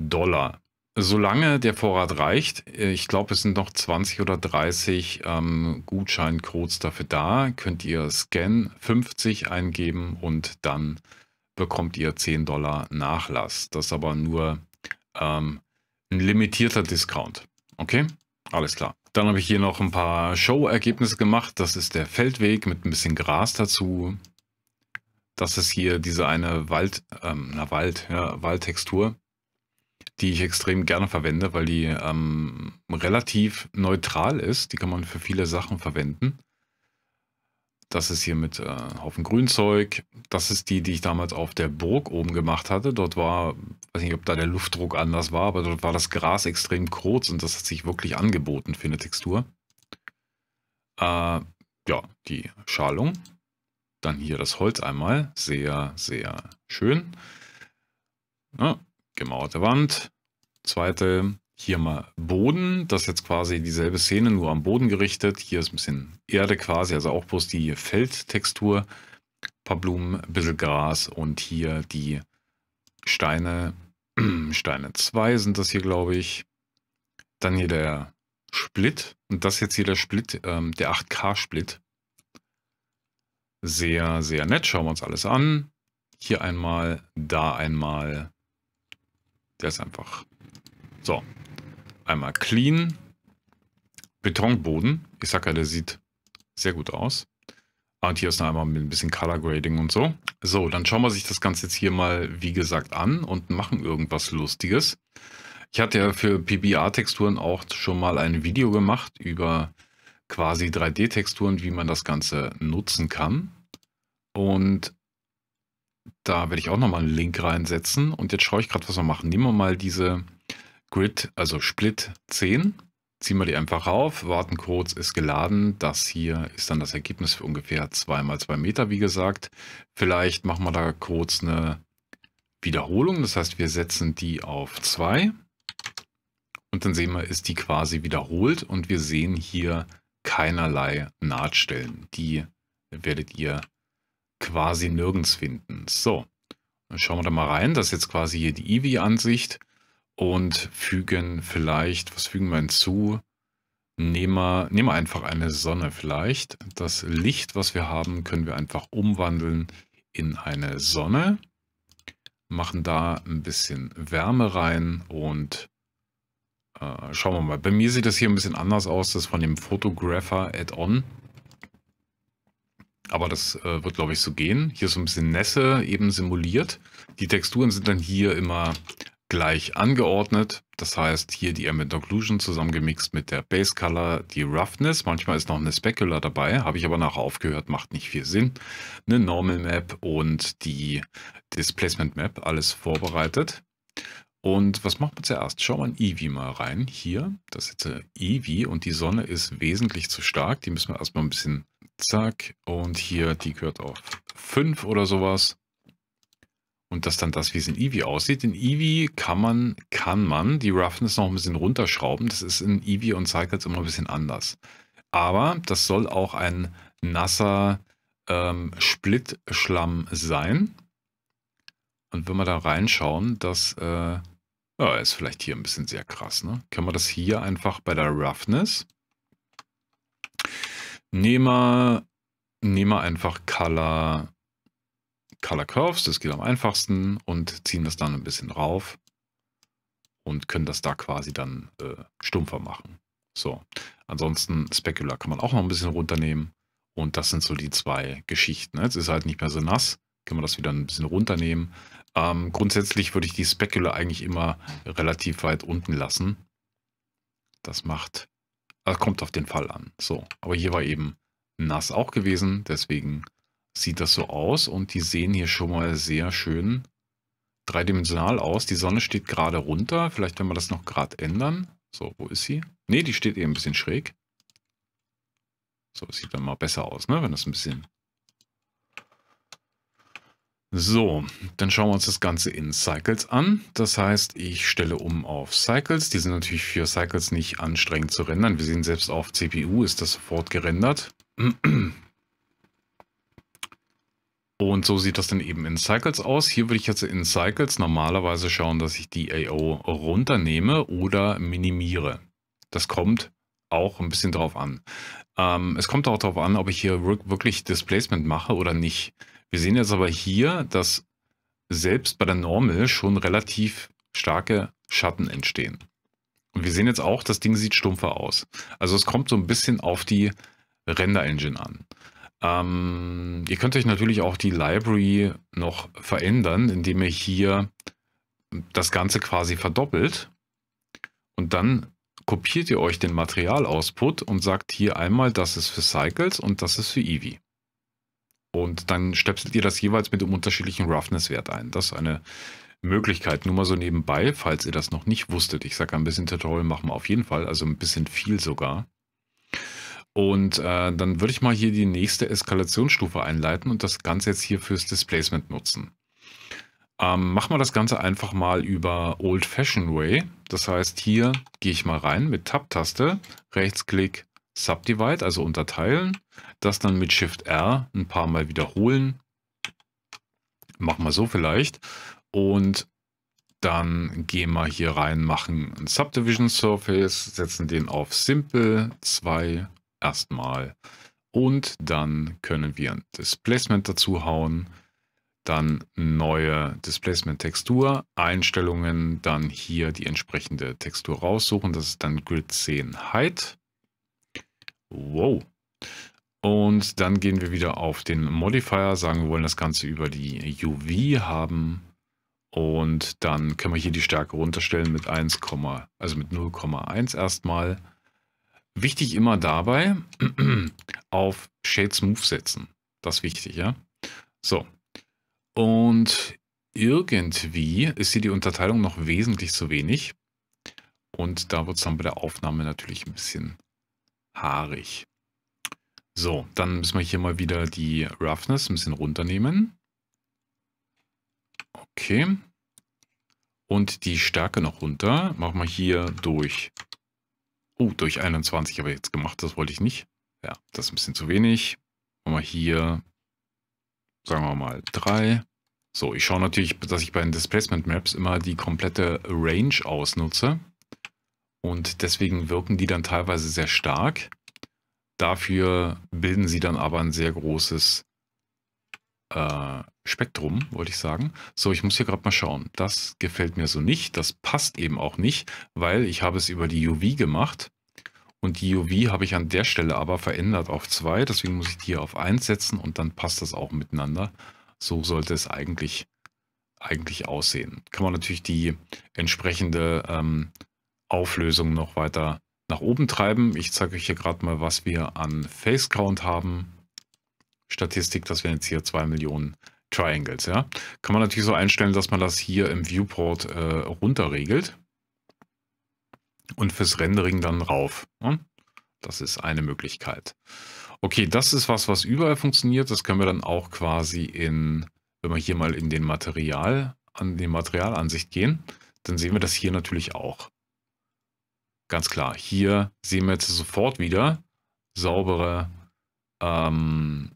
Dollar. Solange der Vorrat reicht, äh, ich glaube, es sind noch 20 oder 30 ähm, Gutscheincodes dafür da, könnt ihr Scan 50 eingeben und dann bekommt ihr 10 Dollar Nachlass. Das ist aber nur ähm, ein limitierter Discount. Okay, alles klar. Dann habe ich hier noch ein paar Show-Ergebnisse gemacht. Das ist der Feldweg mit ein bisschen Gras dazu. Das ist hier diese eine Wald, ähm, na Wald, ja, Waldtextur die ich extrem gerne verwende, weil die ähm, relativ neutral ist. Die kann man für viele Sachen verwenden. Das ist hier mit äh, Haufen Grünzeug. Das ist die, die ich damals auf der Burg oben gemacht hatte. Dort war, weiß nicht, ob da der Luftdruck anders war, aber dort war das Gras extrem kurz und das hat sich wirklich angeboten für eine Textur. Äh, ja, die Schalung. Dann hier das Holz einmal. Sehr, sehr schön. Ja, gemauerte Wand. Zweite, hier mal Boden. Das ist jetzt quasi dieselbe Szene, nur am Boden gerichtet. Hier ist ein bisschen Erde quasi, also auch bloß die Feldtextur. Ein paar Blumen, ein bisschen Gras und hier die Steine. Steine 2 sind das hier, glaube ich. Dann hier der Split. Und das ist jetzt hier der Split, ähm, der 8K-Split. Sehr, sehr nett. Schauen wir uns alles an. Hier einmal, da einmal der ist einfach. So. Einmal clean. Betonboden. Ich sag ja, der sieht sehr gut aus. Und hier ist noch einmal ein bisschen Color Grading und so. So, dann schauen wir sich das Ganze jetzt hier mal, wie gesagt, an und machen irgendwas Lustiges. Ich hatte ja für PBR-Texturen auch schon mal ein Video gemacht über quasi 3D-Texturen, wie man das Ganze nutzen kann. Und da werde ich auch nochmal einen Link reinsetzen. Und jetzt schaue ich gerade, was wir machen. Nehmen wir mal diese Grid, also Split 10. Ziehen wir die einfach rauf, warten kurz, ist geladen. Das hier ist dann das Ergebnis für ungefähr 2x2 Meter, wie gesagt. Vielleicht machen wir da kurz eine Wiederholung. Das heißt, wir setzen die auf 2. Und dann sehen wir, ist die quasi wiederholt. Und wir sehen hier keinerlei Nahtstellen. Die werdet ihr quasi nirgends finden. So, dann schauen wir da mal rein. Das ist jetzt quasi hier die Eevee-Ansicht und fügen vielleicht, was fügen wir hinzu? Nehmen wir, nehmen wir einfach eine Sonne vielleicht. Das Licht, was wir haben, können wir einfach umwandeln in eine Sonne. Machen da ein bisschen Wärme rein und äh, schauen wir mal. Bei mir sieht das hier ein bisschen anders aus, das von dem Photographer Add-on. Aber das äh, wird, glaube ich, so gehen. Hier ist so ein bisschen Nässe eben simuliert. Die Texturen sind dann hier immer gleich angeordnet. Das heißt, hier die Ambient Occlusion zusammengemixt mit der Base Color, die Roughness. Manchmal ist noch eine Specular dabei, habe ich aber nachher aufgehört, macht nicht viel Sinn. Eine Normal Map und die Displacement Map, alles vorbereitet. Und was macht man zuerst? Schauen wir in Eevee mal rein. Hier, das ist jetzt Eevee und die Sonne ist wesentlich zu stark. Die müssen wir erstmal ein bisschen Zack. Und hier, die gehört auf 5 oder sowas. Und das dann das, wie es in Eevee aussieht. In Eevee kann man, kann man die Roughness noch ein bisschen runterschrauben. Das ist in Eevee und Cycles immer ein bisschen anders. Aber das soll auch ein nasser ähm, Splittschlamm sein. Und wenn wir da reinschauen, das äh, ja, ist vielleicht hier ein bisschen sehr krass. Ne? Können wir das hier einfach bei der Roughness Nehme, nehme einfach Color, Color Curves, das geht am einfachsten und ziehen das dann ein bisschen rauf und können das da quasi dann äh, stumpfer machen. So, ansonsten Specular kann man auch noch ein bisschen runternehmen und das sind so die zwei Geschichten. Ne? Jetzt ist halt nicht mehr so nass, kann man das wieder ein bisschen runternehmen. Ähm, grundsätzlich würde ich die Specular eigentlich immer relativ weit unten lassen. Das macht das kommt auf den Fall an. So, aber hier war eben nass auch gewesen, deswegen sieht das so aus und die sehen hier schon mal sehr schön dreidimensional aus. Die Sonne steht gerade runter, vielleicht wenn wir das noch gerade ändern. So, wo ist sie? Ne, die steht eben ein bisschen schräg. So, sieht dann mal besser aus, ne? wenn das ein bisschen so, dann schauen wir uns das Ganze in Cycles an. Das heißt, ich stelle um auf Cycles. Die sind natürlich für Cycles nicht anstrengend zu rendern. Wir sehen selbst auf CPU ist das sofort gerendert. Und so sieht das dann eben in Cycles aus. Hier würde ich jetzt in Cycles normalerweise schauen, dass ich die AO runternehme oder minimiere. Das kommt auch ein bisschen drauf an. Ähm, es kommt auch darauf an, ob ich hier wirklich Displacement mache oder nicht. Wir sehen jetzt aber hier, dass selbst bei der Normal schon relativ starke Schatten entstehen. Und wir sehen jetzt auch, das Ding sieht stumpfer aus. Also es kommt so ein bisschen auf die Render-Engine an. Ähm, ihr könnt euch natürlich auch die Library noch verändern, indem ihr hier das Ganze quasi verdoppelt. Und dann kopiert ihr euch den Materialausput und sagt hier einmal, das ist für Cycles und das ist für Eevee. Und dann stöpselt ihr das jeweils mit einem unterschiedlichen Roughness-Wert ein. Das ist eine Möglichkeit. Nur mal so nebenbei, falls ihr das noch nicht wusstet. Ich sage, ein bisschen Tutorial machen wir auf jeden Fall, also ein bisschen viel sogar. Und äh, dann würde ich mal hier die nächste Eskalationsstufe einleiten und das Ganze jetzt hier fürs Displacement nutzen. Ähm, machen wir das Ganze einfach mal über Old Fashioned Way. Das heißt, hier gehe ich mal rein mit Tab-Taste, Rechtsklick, Subdivide, also unterteilen, das dann mit Shift R ein paar Mal wiederholen. Machen wir so vielleicht. Und dann gehen wir hier rein, machen ein Subdivision Surface, setzen den auf Simple 2 erstmal. Und dann können wir ein Displacement dazu hauen. Dann neue Displacement-Textur, Einstellungen, dann hier die entsprechende Textur raussuchen. Das ist dann Grid 10 Height. Wow. Und dann gehen wir wieder auf den Modifier, sagen wir wollen das Ganze über die UV haben. Und dann können wir hier die Stärke runterstellen mit 1, also mit 0,1 erstmal. Wichtig immer dabei, auf Shades Move setzen. Das ist wichtig, ja? So. Und irgendwie ist hier die Unterteilung noch wesentlich zu wenig. Und da wird es dann bei der Aufnahme natürlich ein bisschen haarig. So, dann müssen wir hier mal wieder die Roughness ein bisschen runternehmen. Okay. Und die Stärke noch runter. Machen wir hier durch. Oh, durch 21 aber jetzt gemacht. Das wollte ich nicht. Ja, das ist ein bisschen zu wenig. Machen wir hier, sagen wir mal, 3. So, ich schaue natürlich, dass ich bei den Displacement Maps immer die komplette Range ausnutze. Und deswegen wirken die dann teilweise sehr stark. Dafür bilden sie dann aber ein sehr großes äh, Spektrum, wollte ich sagen. So, ich muss hier gerade mal schauen. Das gefällt mir so nicht. Das passt eben auch nicht, weil ich habe es über die UV gemacht. Und die UV habe ich an der Stelle aber verändert auf 2. Deswegen muss ich die hier auf 1 setzen und dann passt das auch miteinander. So sollte es eigentlich, eigentlich aussehen. Kann man natürlich die entsprechende ähm, Auflösung noch weiter nach oben treiben. Ich zeige euch hier gerade mal, was wir an Face Count haben. Statistik, das wären jetzt hier 2 Millionen Triangles. Ja? Kann man natürlich so einstellen, dass man das hier im Viewport äh, regelt. Und fürs Rendering dann rauf. Ne? Das ist eine Möglichkeit. Okay, das ist was, was überall funktioniert. Das können wir dann auch quasi in, wenn wir hier mal in den Material, an die Materialansicht gehen, dann sehen wir das hier natürlich auch. Ganz klar, hier sehen wir jetzt sofort wieder saubere ähm,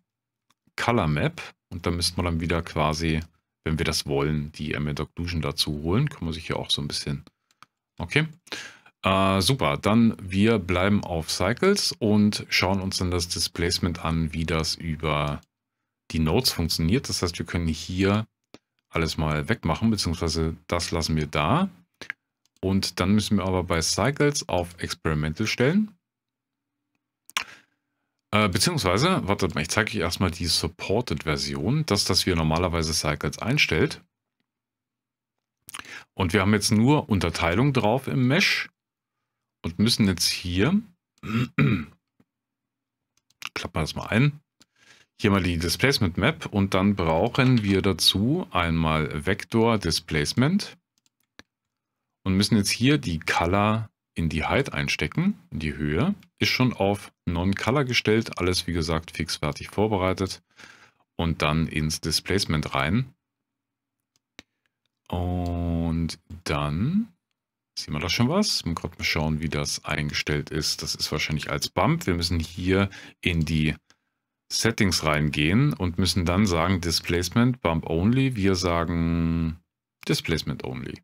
Color Map. Und da müssten wir dann wieder quasi, wenn wir das wollen, die Ambient Occlusion dazu holen. Kann man sich hier auch so ein bisschen... Okay. Äh, super, dann wir bleiben auf Cycles und schauen uns dann das Displacement an, wie das über die Nodes funktioniert. Das heißt, wir können hier alles mal wegmachen, beziehungsweise das lassen wir da. Und dann müssen wir aber bei Cycles auf Experimental stellen. Äh, beziehungsweise, wartet mal, ich zeige euch erstmal die Supported-Version, dass das hier normalerweise Cycles einstellt. Und wir haben jetzt nur Unterteilung drauf im Mesh und müssen jetzt hier, klappen wir das mal ein, hier mal die Displacement Map und dann brauchen wir dazu einmal Vector Displacement und müssen jetzt hier die Color in die Height einstecken, in die Höhe. Ist schon auf Non-Color gestellt, alles wie gesagt fix fertig vorbereitet. Und dann ins Displacement rein. Und dann sehen wir da schon was. Mal gerade mal schauen, wie das eingestellt ist. Das ist wahrscheinlich als Bump. Wir müssen hier in die Settings reingehen und müssen dann sagen Displacement Bump Only. Wir sagen Displacement Only.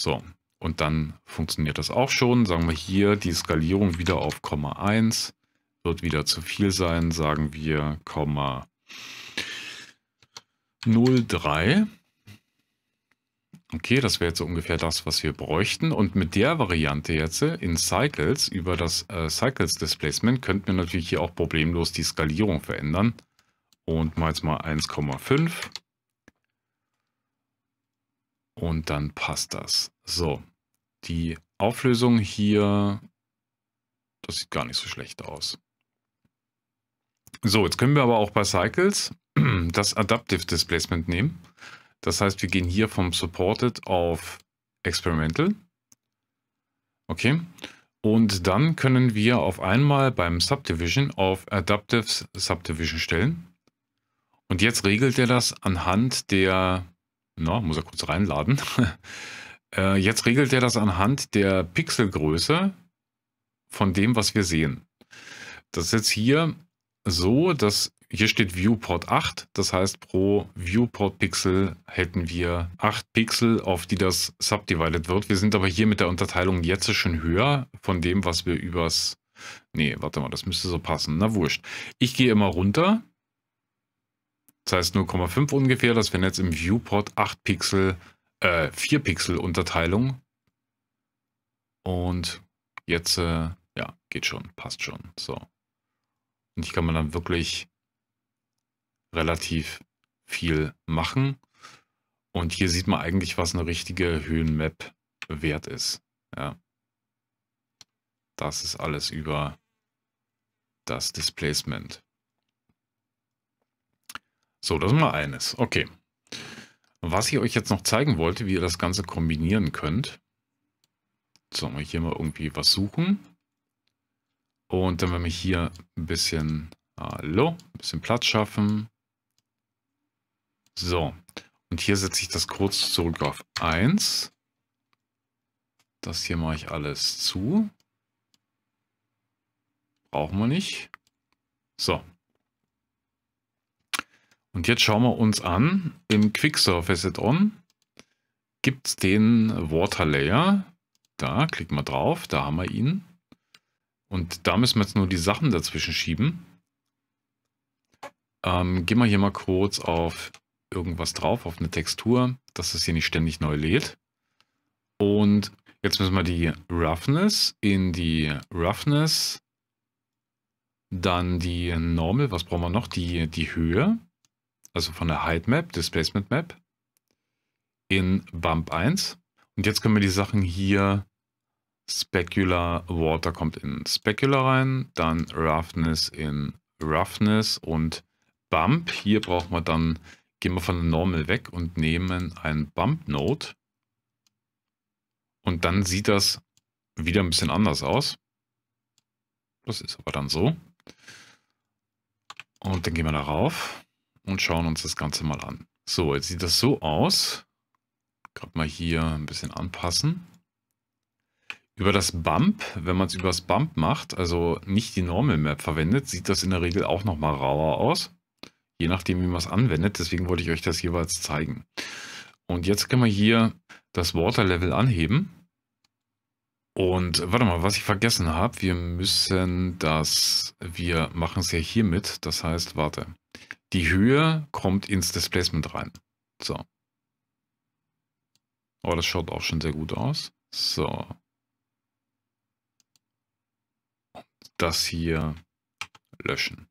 So, und dann funktioniert das auch schon. Sagen wir hier die Skalierung wieder auf Komma 1. Wird wieder zu viel sein, sagen wir Komma 0,3. Okay, das wäre jetzt so ungefähr das, was wir bräuchten. Und mit der Variante jetzt äh, in Cycles, über das äh, Cycles Displacement, könnten wir natürlich hier auch problemlos die Skalierung verändern. Und mal jetzt mal 1,5 und dann passt das. So, die Auflösung hier, das sieht gar nicht so schlecht aus. So, jetzt können wir aber auch bei Cycles das Adaptive Displacement nehmen. Das heißt, wir gehen hier vom Supported auf Experimental. Okay. Und dann können wir auf einmal beim Subdivision auf Adaptive Subdivision stellen. Und jetzt regelt er das anhand der na, muss er kurz reinladen. äh, jetzt regelt er das anhand der Pixelgröße von dem, was wir sehen. Das ist jetzt hier so, dass hier steht Viewport 8. Das heißt, pro Viewport-Pixel hätten wir 8 Pixel, auf die das subdivided wird. Wir sind aber hier mit der Unterteilung jetzt schon höher von dem, was wir übers... Nee, warte mal, das müsste so passen. Na wurscht. Ich gehe immer runter das heißt 0,5 ungefähr. dass wären jetzt im Viewport 8 Pixel, äh, 4 Pixel Unterteilung. Und jetzt, äh, ja, geht schon, passt schon. So. Und ich kann man dann wirklich relativ viel machen. Und hier sieht man eigentlich, was eine richtige Höhenmap wert ist. Ja. Das ist alles über das Displacement. So, das ist mal eines. Okay. Was ich euch jetzt noch zeigen wollte, wie ihr das Ganze kombinieren könnt. So, mal hier mal irgendwie was suchen. Und dann werden wir hier ein bisschen, hallo, ein bisschen Platz schaffen. So, und hier setze ich das kurz zurück auf 1. Das hier mache ich alles zu. Brauchen wir nicht. So, und jetzt schauen wir uns an, im Quick Surface Add-on gibt es den Water Layer. Da klicken wir drauf, da haben wir ihn. Und da müssen wir jetzt nur die Sachen dazwischen schieben. Ähm, gehen wir hier mal kurz auf irgendwas drauf, auf eine Textur, dass es hier nicht ständig neu lädt. Und jetzt müssen wir die Roughness in die Roughness, dann die Normal, was brauchen wir noch? Die, die Höhe also von der Height Map, Displacement Map, in Bump 1. Und jetzt können wir die Sachen hier, Specular Water kommt in Specular rein, dann Roughness in Roughness und Bump. Hier brauchen wir dann, gehen wir von der Normal weg und nehmen ein Bump Node. Und dann sieht das wieder ein bisschen anders aus. Das ist aber dann so. Und dann gehen wir darauf und schauen uns das Ganze mal an. So, jetzt sieht das so aus. Gerade mal hier ein bisschen anpassen. Über das Bump, wenn man es über das Bump macht, also nicht die Normal Map verwendet, sieht das in der Regel auch nochmal rauer aus. Je nachdem, wie man es anwendet. Deswegen wollte ich euch das jeweils zeigen. Und jetzt können wir hier das Water Level anheben. Und warte mal, was ich vergessen habe, wir müssen das, wir machen es ja hiermit. Das heißt, warte. Die Höhe kommt ins Displacement rein. So. Aber oh, das schaut auch schon sehr gut aus. So. Das hier löschen.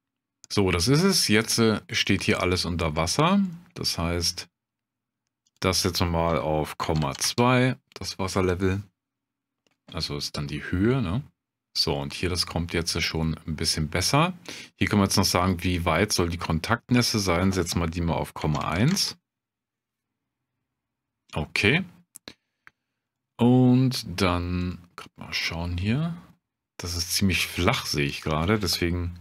So, das ist es. Jetzt äh, steht hier alles unter Wasser. Das heißt, das setzen wir mal auf Komma 2, das Wasserlevel. Also ist dann die Höhe, ne? So, und hier, das kommt jetzt schon ein bisschen besser. Hier können wir jetzt noch sagen, wie weit soll die Kontaktnässe sein. Setzen wir die mal auf Komma 1. Okay. Und dann, mal schauen hier. Das ist ziemlich flach, sehe ich gerade. Deswegen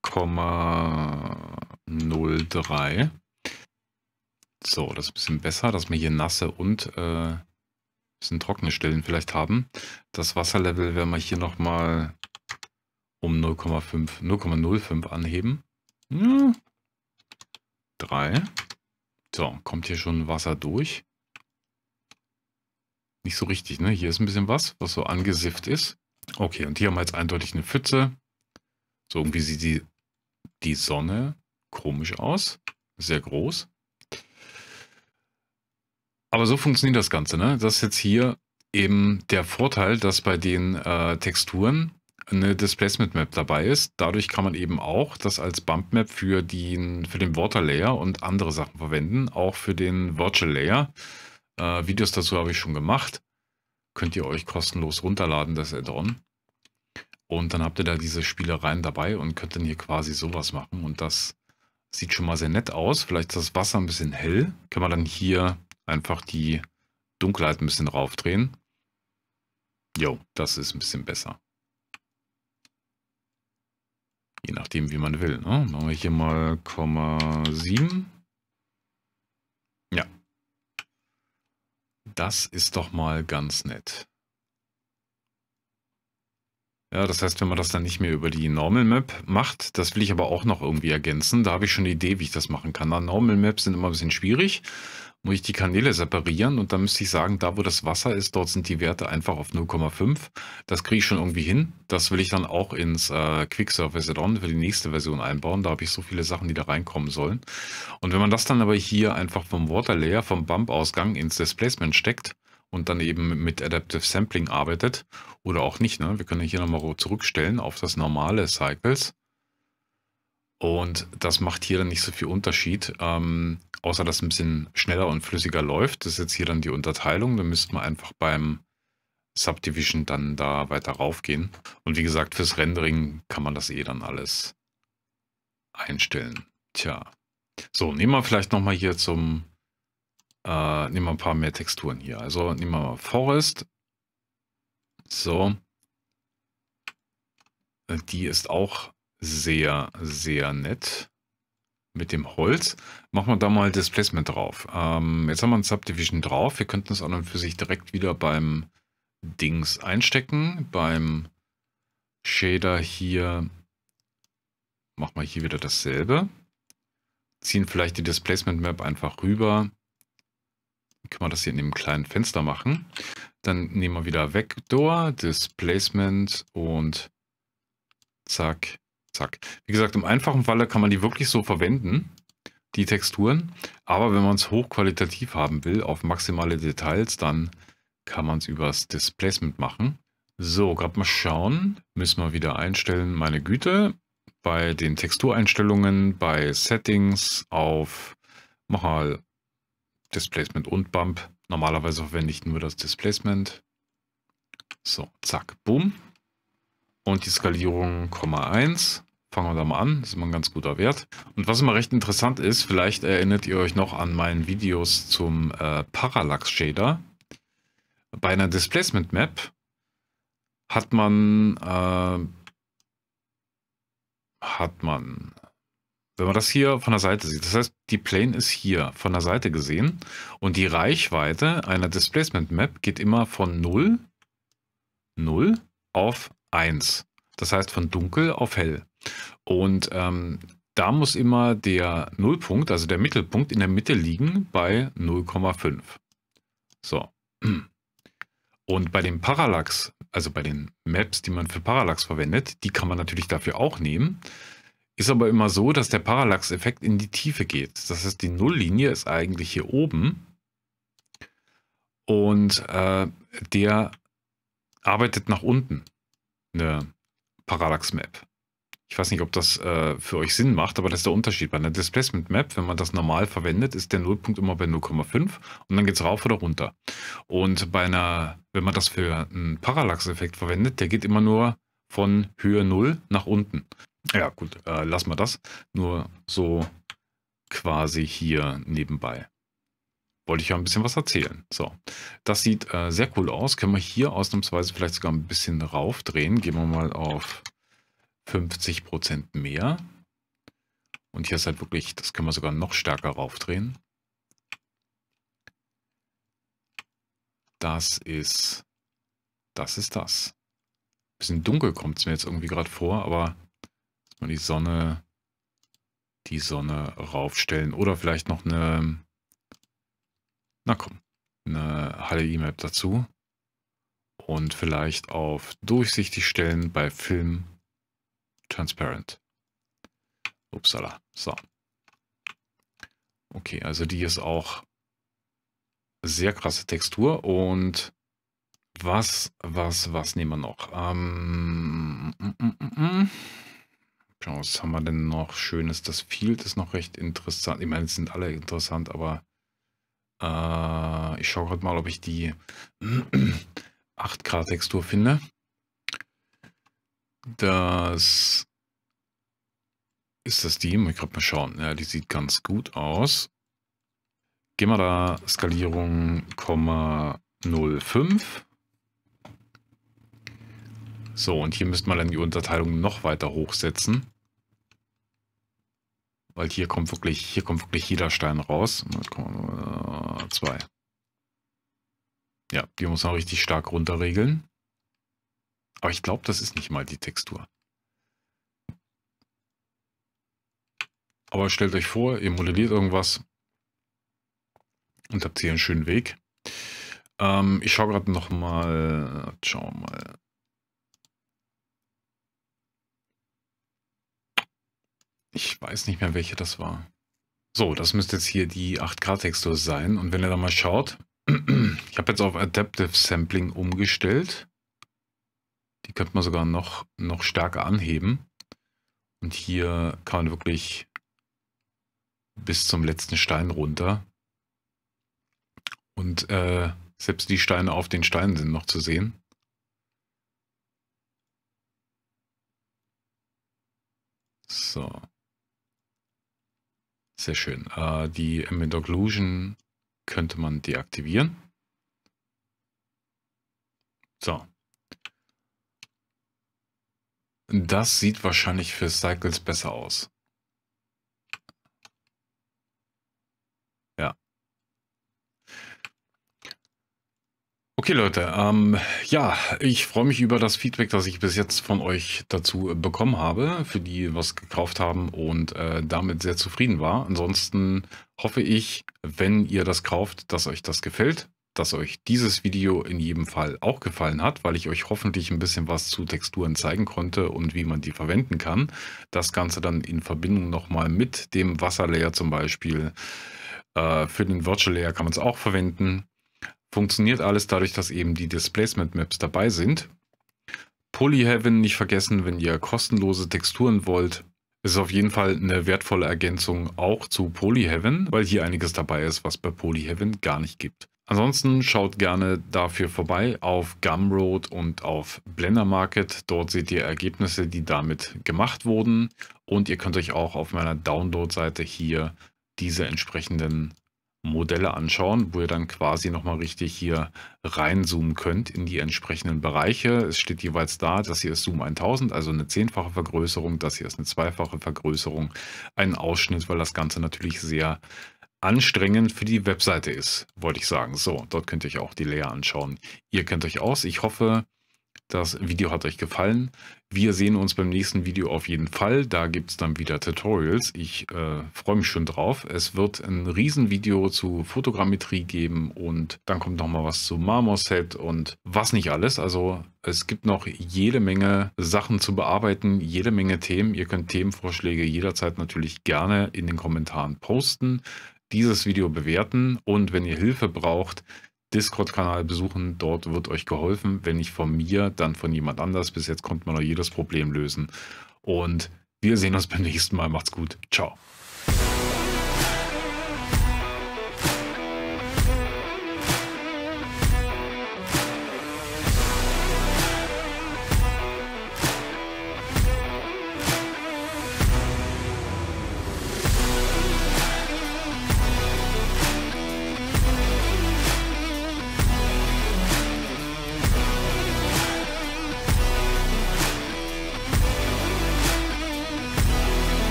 Komma 03. So, das ist ein bisschen besser, dass wir hier nasse und äh, bisschen trockene Stellen vielleicht haben. Das Wasserlevel werden wir hier nochmal um 0,5, 0,05 anheben. Ja. 3. So, kommt hier schon Wasser durch. Nicht so richtig, ne? Hier ist ein bisschen was, was so angesifft ist. Okay, und hier haben wir jetzt eindeutig eine Pfütze. So, irgendwie sieht die, die Sonne komisch aus. Sehr groß. Aber so funktioniert das Ganze, ne? Das ist jetzt hier eben der Vorteil, dass bei den äh, Texturen eine Displacement Map dabei ist. Dadurch kann man eben auch das als Bump Map für den, für den Water Layer und andere Sachen verwenden, auch für den Virtual Layer. Äh, Videos dazu habe ich schon gemacht. Könnt ihr euch kostenlos runterladen, das Add-on. Und dann habt ihr da diese Spielereien dabei und könnt dann hier quasi sowas machen. Und das sieht schon mal sehr nett aus. Vielleicht ist das Wasser ein bisschen hell. Kann man dann hier einfach die Dunkelheit ein bisschen raufdrehen. Jo, das ist ein bisschen besser. Je nachdem, wie man will. Ne? Machen wir hier mal 0,7. Ja. Das ist doch mal ganz nett. Ja, das heißt, wenn man das dann nicht mehr über die Normal Map macht, das will ich aber auch noch irgendwie ergänzen. Da habe ich schon eine Idee, wie ich das machen kann. Na, Normal Maps sind immer ein bisschen schwierig muss ich die Kanäle separieren und dann müsste ich sagen, da wo das Wasser ist, dort sind die Werte einfach auf 0,5. Das kriege ich schon irgendwie hin. Das will ich dann auch ins äh, Quick Surface Add-on für die nächste Version einbauen. Da habe ich so viele Sachen, die da reinkommen sollen. Und wenn man das dann aber hier einfach vom Water Layer, vom Bump-Ausgang ins Displacement steckt, und dann eben mit Adaptive Sampling arbeitet oder auch nicht. Ne? Wir können hier nochmal zurückstellen auf das normale Cycles und das macht hier dann nicht so viel Unterschied, ähm, außer dass ein bisschen schneller und flüssiger läuft. Das ist jetzt hier dann die Unterteilung. Da müsste man einfach beim Subdivision dann da weiter raufgehen. Und wie gesagt, fürs Rendering kann man das eh dann alles einstellen. Tja. So, nehmen wir vielleicht nochmal hier zum, äh, nehmen wir ein paar mehr Texturen hier. Also nehmen wir mal Forest. So. Äh, die ist auch sehr, sehr nett. Mit dem Holz machen wir da mal Displacement drauf. Ähm, jetzt haben wir ein Subdivision drauf. Wir könnten es auch dann für sich direkt wieder beim Dings einstecken. Beim Shader hier machen wir hier wieder dasselbe. Ziehen vielleicht die Displacement Map einfach rüber. Dann können wir das hier in dem kleinen Fenster machen. Dann nehmen wir wieder Vector, Displacement und zack, Zack. Wie gesagt, im einfachen Falle kann man die wirklich so verwenden, die Texturen. Aber wenn man es hochqualitativ haben will, auf maximale Details, dann kann man es übers Displacement machen. So, gerade mal schauen. Müssen wir wieder einstellen, meine Güte. Bei den Textureinstellungen, bei Settings auf, mach mal Displacement und Bump. Normalerweise verwende ich nur das Displacement. So, zack, boom. Und die Skalierung 0,1. Fangen wir da mal an, das ist immer ein ganz guter Wert. Und was immer recht interessant ist, vielleicht erinnert ihr euch noch an meinen Videos zum äh, Parallax-Shader. Bei einer Displacement Map hat man, äh, hat man, wenn man das hier von der Seite sieht, das heißt, die Plane ist hier von der Seite gesehen und die Reichweite einer Displacement Map geht immer von 0, 0 auf 1. Das heißt von dunkel auf hell. Und ähm, da muss immer der Nullpunkt, also der Mittelpunkt in der Mitte liegen bei 0,5. So. Und bei den Parallax, also bei den Maps, die man für Parallax verwendet, die kann man natürlich dafür auch nehmen. Ist aber immer so, dass der Parallax-Effekt in die Tiefe geht. Das heißt, die Nulllinie ist eigentlich hier oben. Und äh, der arbeitet nach unten. Eine Parallax-Map ich weiß nicht, ob das äh, für euch Sinn macht, aber das ist der Unterschied. Bei einer Displacement Map, wenn man das normal verwendet, ist der Nullpunkt immer bei 0,5 und dann geht es rauf oder runter. Und bei einer, wenn man das für einen Parallax-Effekt verwendet, der geht immer nur von Höhe 0 nach unten. Ja, gut, äh, lassen wir das. Nur so quasi hier nebenbei wollte ich ja ein bisschen was erzählen. So, das sieht äh, sehr cool aus. Können wir hier ausnahmsweise vielleicht sogar ein bisschen raufdrehen. Gehen wir mal auf 50 Prozent mehr. Und hier ist halt wirklich, das können wir sogar noch stärker raufdrehen. Das ist, das ist das. Ein bisschen dunkel kommt es mir jetzt irgendwie gerade vor, aber mal die Sonne, die Sonne raufstellen oder vielleicht noch eine, na komm, eine Halle E-Map dazu und vielleicht auf durchsichtig stellen bei Film transparent. Upsala. So. Okay, also die ist auch sehr krasse Textur und was, was, was nehmen wir noch? Ähm, m -m -m Schau, was haben wir denn noch Schönes? Das Field ist noch recht interessant. Ich meine, es sind alle interessant, aber äh, ich schaue gerade mal, ob ich die 8K-Textur finde. Das ist das die? Mal gerade mal schauen. Ja, die sieht ganz gut aus. Gehen wir da Skalierung, 0,05. So, und hier müsste man dann die Unterteilung noch weiter hochsetzen. Weil hier kommt wirklich, hier kommt wirklich jeder Stein raus. Äh, zwei. Ja, die muss man richtig stark runterregeln. Aber ich glaube, das ist nicht mal die Textur. Aber stellt euch vor, ihr modelliert irgendwas und habt hier einen schönen Weg. Ähm, ich schaue gerade nochmal, schau mal. Ich weiß nicht mehr, welche das war. So, das müsste jetzt hier die 8K-Textur sein. Und wenn ihr da mal schaut, ich habe jetzt auf Adaptive Sampling umgestellt. Die könnte man sogar noch, noch stärker anheben. Und hier kann man wirklich bis zum letzten Stein runter. Und äh, selbst die Steine auf den Steinen sind noch zu sehen. So. Sehr schön. Äh, die Ambient Occlusion könnte man deaktivieren. So. Das sieht wahrscheinlich für Cycles besser aus. Ja. Okay, Leute, ähm, ja, ich freue mich über das Feedback, das ich bis jetzt von euch dazu äh, bekommen habe, für die was gekauft haben und äh, damit sehr zufrieden war. Ansonsten hoffe ich, wenn ihr das kauft, dass euch das gefällt dass euch dieses Video in jedem Fall auch gefallen hat, weil ich euch hoffentlich ein bisschen was zu Texturen zeigen konnte und wie man die verwenden kann. Das Ganze dann in Verbindung nochmal mit dem Wasserlayer zum Beispiel. Äh, für den Virtual Layer kann man es auch verwenden. Funktioniert alles dadurch, dass eben die Displacement Maps dabei sind. Polyheaven nicht vergessen, wenn ihr kostenlose Texturen wollt. ist auf jeden Fall eine wertvolle Ergänzung auch zu Polyheaven, weil hier einiges dabei ist, was bei Polyheaven gar nicht gibt. Ansonsten schaut gerne dafür vorbei auf Gumroad und auf Blender Market. Dort seht ihr Ergebnisse, die damit gemacht wurden. Und ihr könnt euch auch auf meiner Download-Seite hier diese entsprechenden Modelle anschauen, wo ihr dann quasi nochmal richtig hier reinzoomen könnt in die entsprechenden Bereiche. Es steht jeweils da, das hier ist Zoom 1000, also eine zehnfache Vergrößerung, das hier ist eine zweifache Vergrößerung, ein Ausschnitt, weil das Ganze natürlich sehr anstrengend für die Webseite ist, wollte ich sagen. So, dort könnt ihr euch auch die Layer anschauen. Ihr kennt euch aus. Ich hoffe, das Video hat euch gefallen. Wir sehen uns beim nächsten Video auf jeden Fall. Da gibt es dann wieder Tutorials. Ich äh, freue mich schon drauf. Es wird ein Riesenvideo zu Fotogrammetrie geben und dann kommt nochmal was zu Marmorset und was nicht alles. Also es gibt noch jede Menge Sachen zu bearbeiten, jede Menge Themen. Ihr könnt Themenvorschläge jederzeit natürlich gerne in den Kommentaren posten dieses Video bewerten und wenn ihr Hilfe braucht, Discord-Kanal besuchen. Dort wird euch geholfen. Wenn nicht von mir, dann von jemand anders. Bis jetzt konnte man noch jedes Problem lösen. Und wir sehen uns beim nächsten Mal. Macht's gut. Ciao.